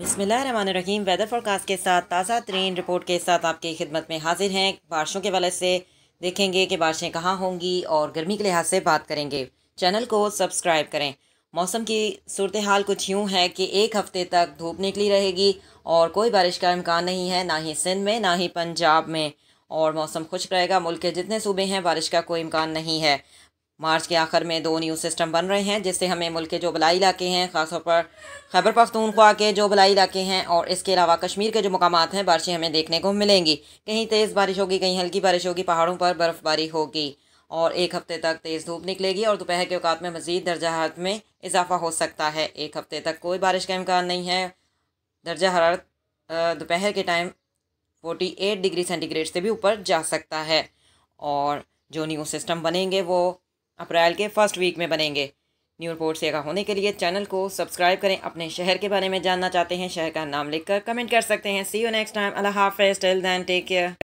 बसमीम weather forecast के साथ ताज़ा तरीन रिपोर्ट के साथ आपकी खिदमत में हाजिर हैं बारिशों के वाले से देखेंगे कि बारिशें कहाँ होंगी और गर्मी के लिहाज से बात करेंगे चैनल को सब्सक्राइब करें मौसम की सूरत हाल कुछ यूँ है कि एक हफ़्ते तक धूप निकली रहेगी और कोई बारिश का इम्कान नहीं है ना ही सिंध में ना ही पंजाब में और मौसम खुश रहेगा मुल्क के जितने सूबे हैं बारिश का कोई इम्कान नहीं है मार्च के आखिर में दो न्यूज़ सिस्टम बन रहे हैं जिससे हमें मुल्क के जो बलाई इलाके हैं खासतौर पर खैबर पख्तूनख्वा के जो बलाई इलाके हैं और इसके अलावा कश्मीर के जो मकाम हैं बारिशें हमें देखने को मिलेंगी कहीं तेज़ बारिश होगी कहीं हल्की बारिश होगी पहाड़ों पर बर्फ़बारी होगी और एक हफ़्ते तक तेज़ धूप निकलेगी और दोपहर के अवकात में मज़ीद दर्जा हरत में इजाफा हो सकता है एक हफ़्ते तक कोई बारिश का इम्कान नहीं है दर्जा हरारत दोपहर के time forty eight degree centigrade से भी ऊपर जा सकता है और जो न्यू सिस्टम बनेंगे वो अप्रैल के फर्स्ट वीक में बनेंगे न्यू रिपोर्ट सेगा होने के लिए चैनल को सब्सक्राइब करें अपने शहर के बारे में जानना चाहते हैं शहर का नाम लिखकर कमेंट कर सकते हैं सी यू नेक्स्ट टाइम अल्लाह हाफ टेल दैन टेक केयर